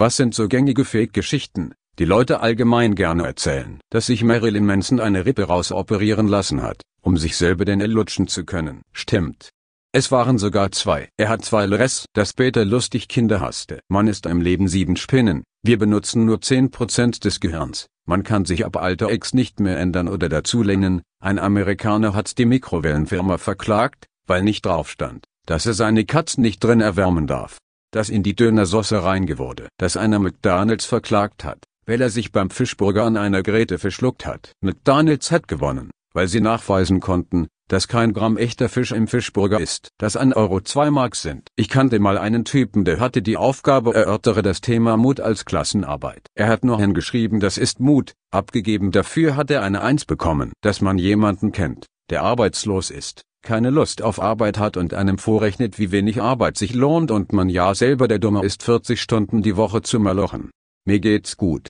Was sind so gängige Fake-Geschichten, die Leute allgemein gerne erzählen? Dass sich Marilyn Manson eine Rippe rausoperieren lassen hat, um sich selber den lutschen zu können. Stimmt. Es waren sogar zwei. Er hat zwei Lres, das Peter lustig Kinder hasste. Man ist im Leben sieben Spinnen, wir benutzen nur zehn Prozent des Gehirns. Man kann sich ab Alter X nicht mehr ändern oder dazu lernen. Ein Amerikaner hat die Mikrowellenfirma verklagt, weil nicht drauf stand, dass er seine Katzen nicht drin erwärmen darf das in die Dönersauce reingewurde, dass einer McDonalds verklagt hat, weil er sich beim Fischburger an einer Gräte verschluckt hat. McDonalds hat gewonnen, weil sie nachweisen konnten, dass kein Gramm echter Fisch im Fischburger ist, dass ein Euro zwei Mark sind. Ich kannte mal einen Typen, der hatte die Aufgabe, erörtere das Thema Mut als Klassenarbeit. Er hat nur hingeschrieben, das ist Mut, abgegeben dafür hat er eine Eins bekommen, dass man jemanden kennt, der arbeitslos ist keine Lust auf Arbeit hat und einem vorrechnet, wie wenig Arbeit sich lohnt und man ja selber der Dumme ist, 40 Stunden die Woche zu malochen. Mir geht's gut.